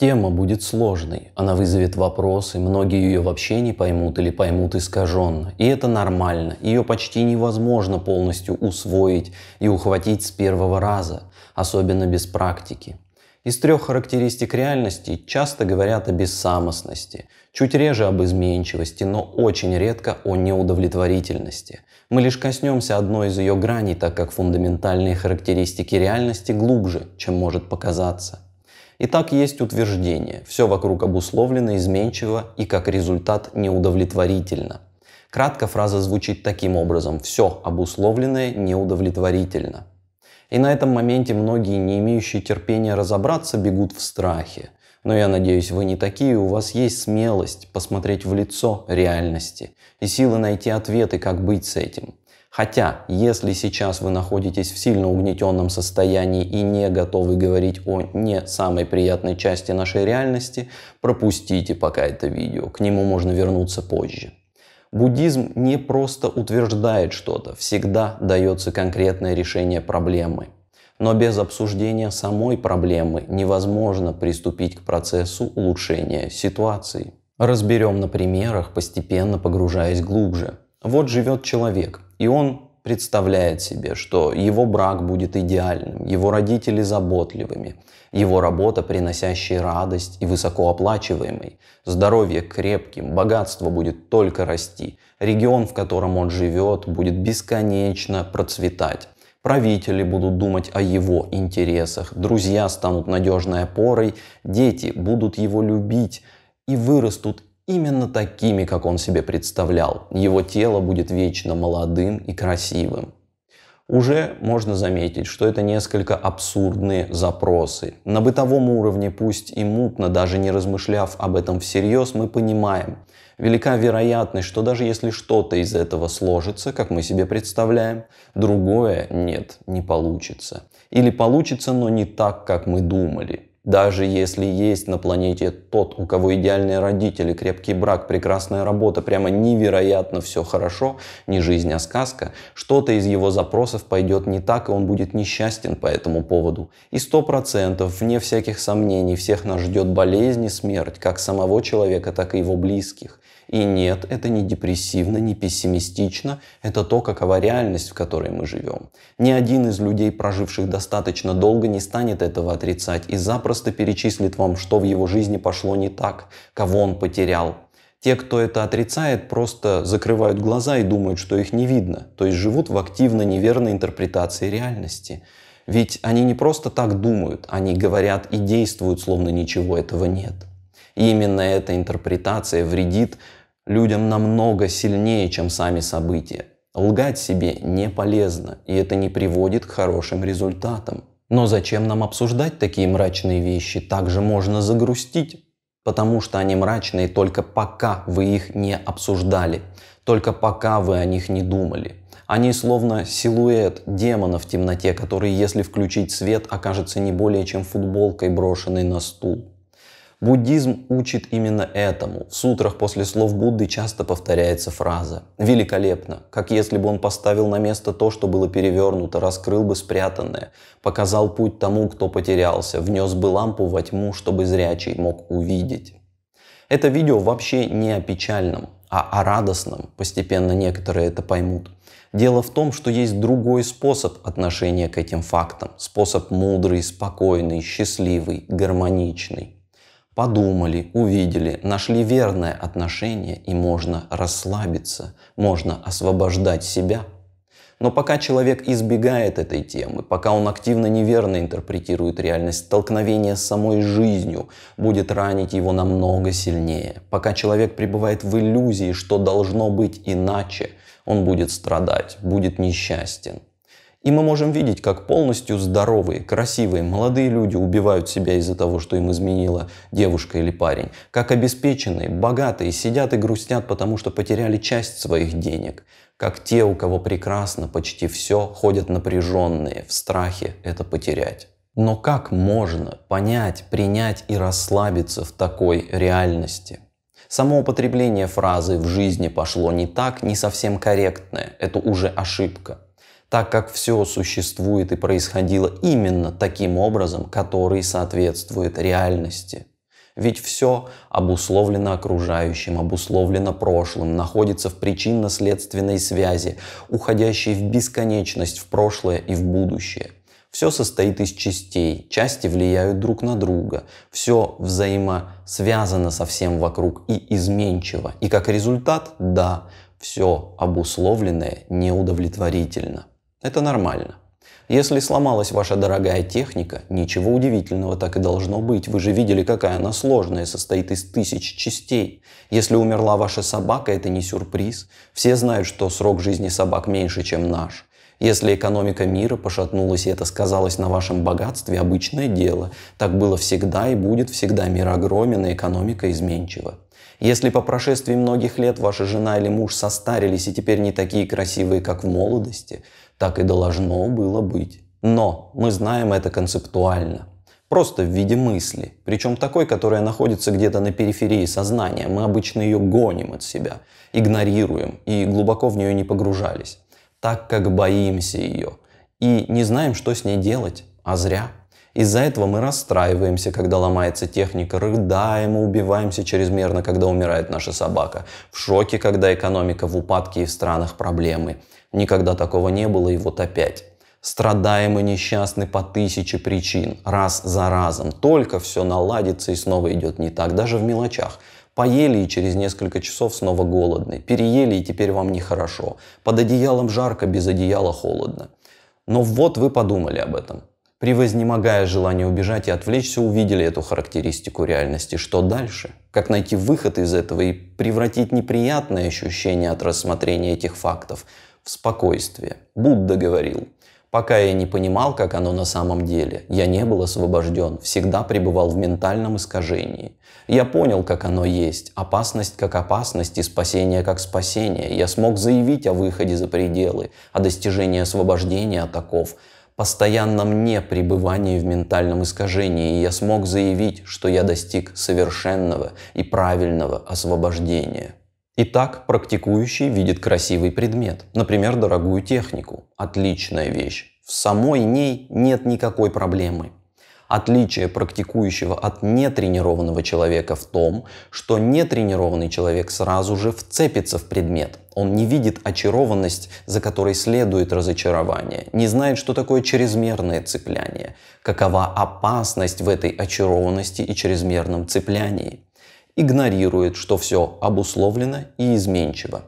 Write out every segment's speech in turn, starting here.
Тема будет сложной, она вызовет вопросы, многие ее вообще не поймут или поймут искаженно. И это нормально, ее почти невозможно полностью усвоить и ухватить с первого раза, особенно без практики. Из трех характеристик реальности часто говорят о бессамостности, чуть реже об изменчивости, но очень редко о неудовлетворительности. Мы лишь коснемся одной из ее граней, так как фундаментальные характеристики реальности глубже, чем может показаться. Итак, есть утверждение. Все вокруг обусловлено, изменчиво и как результат неудовлетворительно. Кратко фраза звучит таким образом. Все обусловленное неудовлетворительно. И на этом моменте многие, не имеющие терпения разобраться, бегут в страхе. Но я надеюсь, вы не такие, у вас есть смелость посмотреть в лицо реальности и силы найти ответы, как быть с этим. Хотя, если сейчас вы находитесь в сильно угнетенном состоянии и не готовы говорить о не самой приятной части нашей реальности, пропустите пока это видео, к нему можно вернуться позже. Буддизм не просто утверждает что-то, всегда дается конкретное решение проблемы. Но без обсуждения самой проблемы невозможно приступить к процессу улучшения ситуации. Разберем на примерах, постепенно погружаясь глубже. Вот живет человек, и он представляет себе, что его брак будет идеальным, его родители заботливыми, его работа приносящая радость и высокооплачиваемой, здоровье крепким, богатство будет только расти, регион, в котором он живет, будет бесконечно процветать. Правители будут думать о его интересах, друзья станут надежной опорой, дети будут его любить и вырастут именно такими, как он себе представлял. Его тело будет вечно молодым и красивым. Уже можно заметить, что это несколько абсурдные запросы. На бытовом уровне, пусть и мутно, даже не размышляв об этом всерьез, мы понимаем, велика вероятность, что даже если что-то из этого сложится, как мы себе представляем, другое нет, не получится. Или получится, но не так, как мы думали. Даже если есть на планете тот, у кого идеальные родители, крепкий брак, прекрасная работа, прямо невероятно все хорошо, не жизнь, а сказка, что-то из его запросов пойдет не так, и он будет несчастен по этому поводу. И сто процентов, вне всяких сомнений, всех нас ждет болезнь и смерть, как самого человека, так и его близких. И нет, это не депрессивно, не пессимистично, это то, какова реальность, в которой мы живем. Ни один из людей, проживших достаточно долго, не станет этого отрицать и запросто перечислит вам, что в его жизни пошло не так, кого он потерял, те, кто это отрицает, просто закрывают глаза и думают, что их не видно, то есть живут в активно неверной интерпретации реальности. Ведь они не просто так думают, они говорят и действуют, словно ничего этого нет. И именно эта интерпретация вредит людям намного сильнее, чем сами события. Лгать себе не полезно, и это не приводит к хорошим результатам. Но зачем нам обсуждать такие мрачные вещи? Также можно загрустить, потому что они мрачные только пока вы их не обсуждали, только пока вы о них не думали. Они словно силуэт демона в темноте, который, если включить свет, окажется не более чем футболкой, брошенной на стул. Буддизм учит именно этому. В сутрах после слов Будды часто повторяется фраза «Великолепно», как если бы он поставил на место то, что было перевернуто, раскрыл бы спрятанное, показал путь тому, кто потерялся, внес бы лампу во тьму, чтобы зрячий мог увидеть. Это видео вообще не о печальном, а о радостном. Постепенно некоторые это поймут. Дело в том, что есть другой способ отношения к этим фактам. Способ мудрый, спокойный, счастливый, гармоничный подумали, увидели, нашли верное отношение и можно расслабиться, можно освобождать себя. Но пока человек избегает этой темы, пока он активно неверно интерпретирует реальность, столкновение с самой жизнью будет ранить его намного сильнее. Пока человек пребывает в иллюзии, что должно быть иначе, он будет страдать, будет несчастен. И мы можем видеть, как полностью здоровые, красивые, молодые люди убивают себя из-за того, что им изменила девушка или парень. Как обеспеченные, богатые сидят и грустят, потому что потеряли часть своих денег. Как те, у кого прекрасно почти все, ходят напряженные, в страхе это потерять. Но как можно понять, принять и расслабиться в такой реальности? Само употребление фразы «в жизни пошло не так» не совсем корректное, это уже ошибка так как все существует и происходило именно таким образом, который соответствует реальности. Ведь все обусловлено окружающим, обусловлено прошлым, находится в причинно-следственной связи, уходящей в бесконечность, в прошлое и в будущее. Все состоит из частей, части влияют друг на друга, все взаимосвязано со всем вокруг и изменчиво. И как результат, да, все обусловленное неудовлетворительно. Это нормально. Если сломалась ваша дорогая техника, ничего удивительного так и должно быть. Вы же видели, какая она сложная, состоит из тысяч частей. Если умерла ваша собака, это не сюрприз. Все знают, что срок жизни собак меньше, чем наш. Если экономика мира пошатнулась и это сказалось на вашем богатстве, обычное дело. Так было всегда и будет всегда. Мир огромен и экономика изменчива. Если по прошествии многих лет ваша жена или муж состарились и теперь не такие красивые, как в молодости, так и должно было быть. Но мы знаем это концептуально. Просто в виде мысли. Причем такой, которая находится где-то на периферии сознания. Мы обычно ее гоним от себя, игнорируем и глубоко в нее не погружались. Так как боимся ее. И не знаем, что с ней делать. А зря. Из-за этого мы расстраиваемся, когда ломается техника, рыдаем и убиваемся чрезмерно, когда умирает наша собака, в шоке, когда экономика в упадке и в странах проблемы, Никогда такого не было, и вот опять. Страдаем и несчастны по тысяче причин, раз за разом. Только все наладится и снова идет не так, даже в мелочах. Поели и через несколько часов снова голодны. Переели и теперь вам нехорошо. Под одеялом жарко, без одеяла холодно. Но вот вы подумали об этом. Превознемогая желание убежать и отвлечься, увидели эту характеристику реальности. Что дальше? Как найти выход из этого и превратить неприятное ощущение от рассмотрения этих фактов – в спокойствие. Будда говорил, пока я не понимал, как оно на самом деле, я не был освобожден, всегда пребывал в ментальном искажении. Я понял, как оно есть, опасность как опасность и спасение как спасение. Я смог заявить о выходе за пределы, о достижении освобождения от оков, постоянном непребывании в ментальном искажении, и я смог заявить, что я достиг совершенного и правильного освобождения. Итак, практикующий видит красивый предмет, например, дорогую технику. Отличная вещь. В самой ней нет никакой проблемы. Отличие практикующего от нетренированного человека в том, что нетренированный человек сразу же вцепится в предмет. Он не видит очарованность, за которой следует разочарование, не знает, что такое чрезмерное цепляние, какова опасность в этой очарованности и чрезмерном цеплянии игнорирует, что все обусловлено и изменчиво.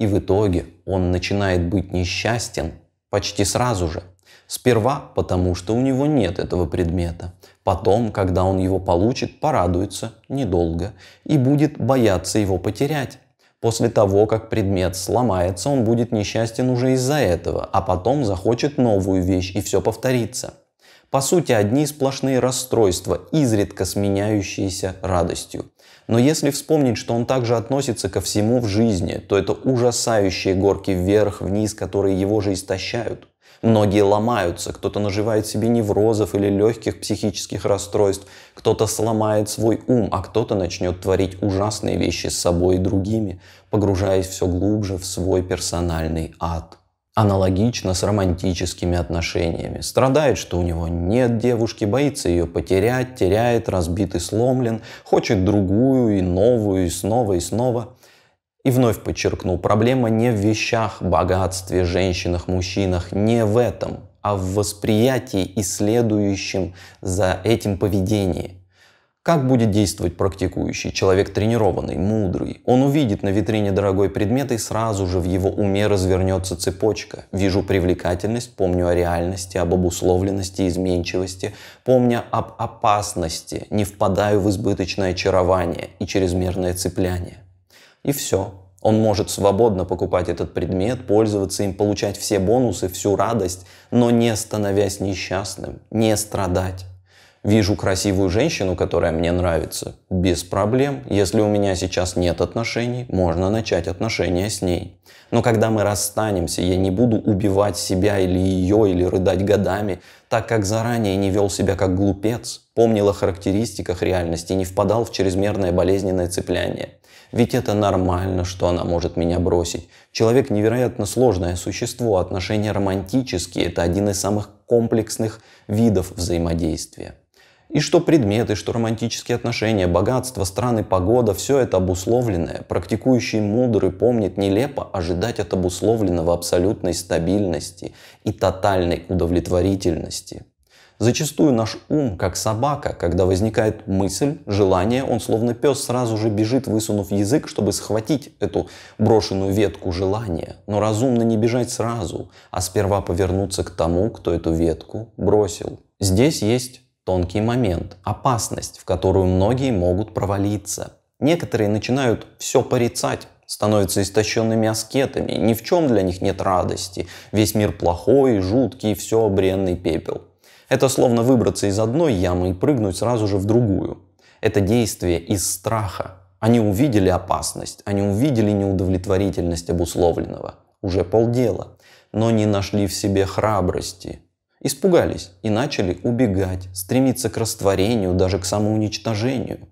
И в итоге он начинает быть несчастен почти сразу же. Сперва потому, что у него нет этого предмета. Потом, когда он его получит, порадуется недолго и будет бояться его потерять. После того, как предмет сломается, он будет несчастен уже из-за этого, а потом захочет новую вещь и все повторится. По сути, одни сплошные расстройства, изредка сменяющиеся радостью. Но если вспомнить, что он также относится ко всему в жизни, то это ужасающие горки вверх-вниз, которые его же истощают. Многие ломаются, кто-то наживает себе неврозов или легких психических расстройств, кто-то сломает свой ум, а кто-то начнет творить ужасные вещи с собой и другими, погружаясь все глубже в свой персональный ад. Аналогично с романтическими отношениями. Страдает, что у него нет девушки, боится ее потерять, теряет, разбит и сломлен, хочет другую и новую, и снова, и снова. И вновь подчеркну, проблема не в вещах, богатстве, женщинах, мужчинах, не в этом, а в восприятии и следующем за этим поведении. Как будет действовать практикующий, человек тренированный, мудрый? Он увидит на витрине дорогой предмет и сразу же в его уме развернется цепочка. Вижу привлекательность, помню о реальности, об обусловленности, изменчивости, помня об опасности, не впадаю в избыточное очарование и чрезмерное цепляние. И все. Он может свободно покупать этот предмет, пользоваться им, получать все бонусы, всю радость, но не становясь несчастным, не страдать вижу красивую женщину, которая мне нравится, без проблем. Если у меня сейчас нет отношений, можно начать отношения с ней. Но когда мы расстанемся, я не буду убивать себя или ее, или рыдать годами, так как заранее не вел себя как глупец, помнил о характеристиках реальности, не впадал в чрезмерное болезненное цепляние. Ведь это нормально, что она может меня бросить. Человек невероятно сложное существо, отношения романтические – это один из самых комплексных видов взаимодействия. И что предметы, что романтические отношения, богатство, страны, погода – все это обусловленное. Практикующий мудрый помнит нелепо ожидать от обусловленного абсолютной стабильности и тотальной удовлетворительности. Зачастую наш ум, как собака, когда возникает мысль, желание, он словно пес сразу же бежит, высунув язык, чтобы схватить эту брошенную ветку желания. Но разумно не бежать сразу, а сперва повернуться к тому, кто эту ветку бросил. Здесь есть Тонкий момент. Опасность, в которую многие могут провалиться. Некоторые начинают все порицать, становятся истощенными аскетами, ни в чем для них нет радости, весь мир плохой, жуткий, все обренный пепел. Это словно выбраться из одной ямы и прыгнуть сразу же в другую. Это действие из страха. Они увидели опасность, они увидели неудовлетворительность обусловленного. Уже полдела. Но не нашли в себе храбрости, испугались и начали убегать, стремиться к растворению, даже к самоуничтожению.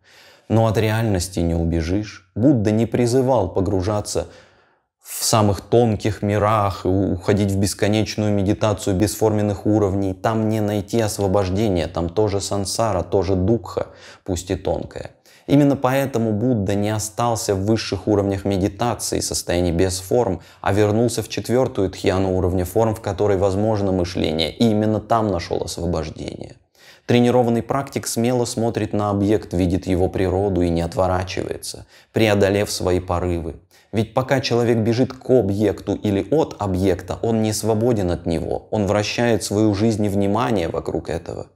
Но от реальности не убежишь. Будда не призывал погружаться в самых тонких мирах и уходить в бесконечную медитацию бесформенных уровней. Там не найти освобождения, там тоже сансара, тоже духа пусть и тонкая. Именно поэтому Будда не остался в высших уровнях медитации, состоянии без форм, а вернулся в четвертую тхьяну уровня форм, в которой возможно мышление, и именно там нашел освобождение. Тренированный практик смело смотрит на объект, видит его природу и не отворачивается, преодолев свои порывы. Ведь пока человек бежит к объекту или от объекта, он не свободен от него, он вращает свою жизнь и внимание вокруг этого.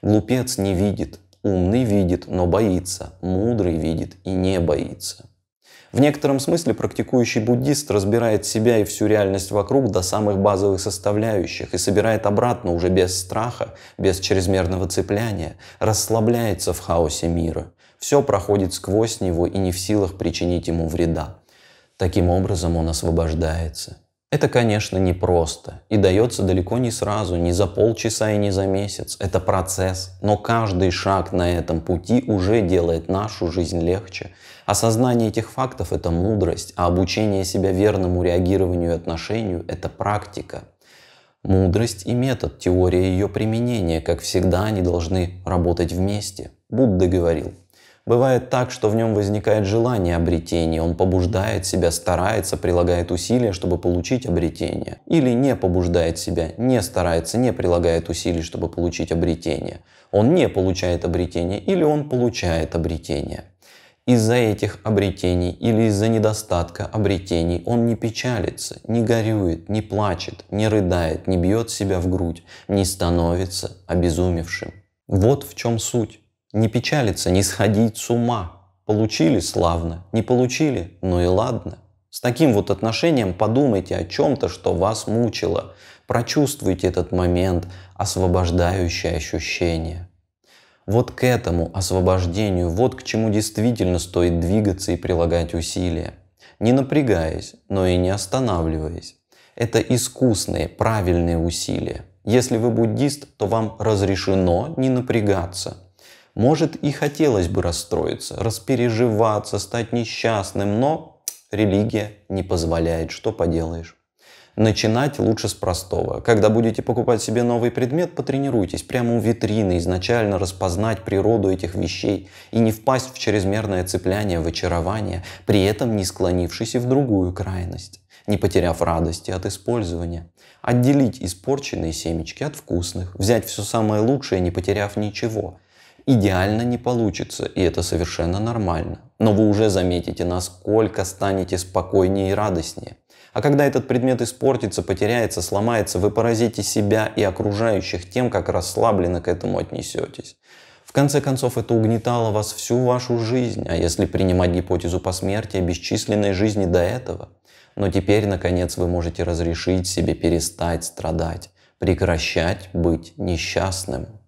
Глупец не видит, Умный видит, но боится. Мудрый видит и не боится. В некотором смысле практикующий буддист разбирает себя и всю реальность вокруг до самых базовых составляющих и собирает обратно уже без страха, без чрезмерного цепляния, расслабляется в хаосе мира. Все проходит сквозь него и не в силах причинить ему вреда. Таким образом он освобождается. Это, конечно, непросто и дается далеко не сразу, не за полчаса и не за месяц. Это процесс, но каждый шаг на этом пути уже делает нашу жизнь легче. Осознание этих фактов – это мудрость, а обучение себя верному реагированию и отношению – это практика. Мудрость и метод, теория ее применения, как всегда, они должны работать вместе. Будда говорил, Бывает так, что в нем возникает желание обретения, он побуждает себя, старается, прилагает усилия, чтобы получить обретение. Или не побуждает себя, не старается, не прилагает усилий, чтобы получить обретение. Он не получает обретение или он получает обретение. Из-за этих обретений или из-за недостатка обретений он не печалится, не горюет, не плачет, не рыдает, не бьет себя в грудь, не становится обезумевшим. Вот в чем суть. Не печалиться, не сходить с ума. Получили славно, не получили, ну и ладно. С таким вот отношением подумайте о чем-то, что вас мучило. Прочувствуйте этот момент, освобождающее ощущение. Вот к этому освобождению, вот к чему действительно стоит двигаться и прилагать усилия. Не напрягаясь, но и не останавливаясь. Это искусные, правильные усилия. Если вы буддист, то вам разрешено не напрягаться – может и хотелось бы расстроиться, распереживаться, стать несчастным, но религия не позволяет, что поделаешь. Начинать лучше с простого. Когда будете покупать себе новый предмет, потренируйтесь прямо у витрины изначально распознать природу этих вещей и не впасть в чрезмерное цепляние в очарование, при этом не склонившись и в другую крайность, не потеряв радости от использования. Отделить испорченные семечки от вкусных, взять все самое лучшее, не потеряв ничего идеально не получится, и это совершенно нормально. Но вы уже заметите, насколько станете спокойнее и радостнее. А когда этот предмет испортится, потеряется, сломается, вы поразите себя и окружающих тем, как расслабленно к этому отнесетесь. В конце концов, это угнетало вас всю вашу жизнь, а если принимать гипотезу по посмертия, бесчисленной жизни до этого. Но теперь, наконец, вы можете разрешить себе перестать страдать, прекращать быть несчастным.